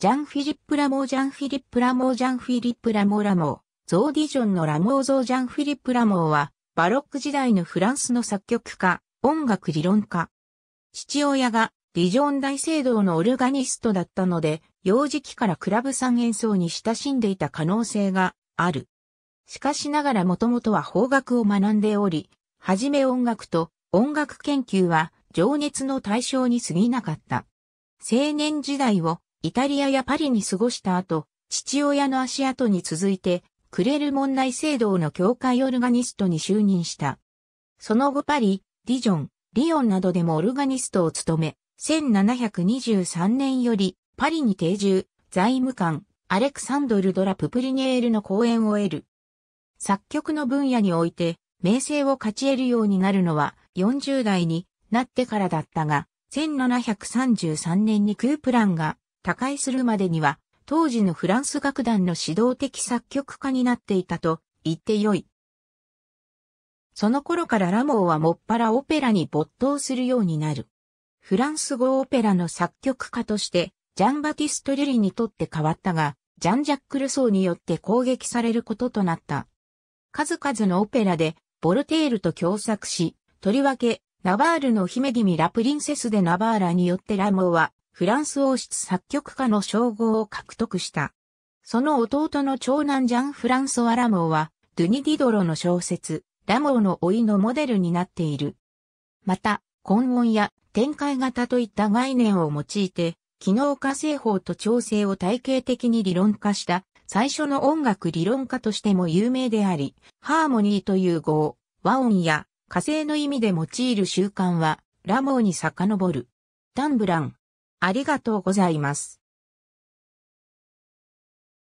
ジャン・フィリップ・ラモージャン・フィリップ・ラモージャン・フィリップ・ラモーラモー、ゾーディジョンのラモーゾージャン・フィリップ・ラモーは、バロック時代のフランスの作曲家、音楽理論家。父親が、ディジョン大聖堂のオルガニストだったので、幼児期からクラブ三演奏に親しんでいた可能性がある。しかしながらもともとは邦楽を学んでおり、はじめ音楽と音楽研究は情熱の対象に過ぎなかった。青年時代をイタリアやパリに過ごした後、父親の足跡に続いて、クレルモン内聖堂の教会オルガニストに就任した。その後パリ、ディジョン、リオンなどでもオルガニストを務め、1723年よりパリに定住、財務官、アレクサンドル・ドラ・ププリニエールの講演を得る。作曲の分野において、名声を勝ち得るようになるのは40代になってからだったが、1733年にクープランが他界するまでには、当時のフランス楽団の指導的作曲家になっていたと言ってよい。その頃からラモーはもっぱらオペラに没頭するようになる。フランス語オペラの作曲家として、ジャンバティスト・リュリにとって変わったが、ジャン・ジャック・ルソーによって攻撃されることとなった。数々のオペラで、ボルテールと共作し、とりわけ、ナバールの姫君ラ・プリンセス・でナバーラによってラモーは、フランス王室作曲家の称号を獲得した。その弟の長男ジャン・フランソワ・ラモーは、ドゥニ・ディドロの小説、ラモーの老いのモデルになっている。また、根音や展開型といった概念を用いて、機能化製法と調整を体系的に理論化した最初の音楽理論家としても有名であり、ハーモニーという語を和音や火星の意味で用いる習慣はラモーに遡る。タンブラン、ありがとうございます。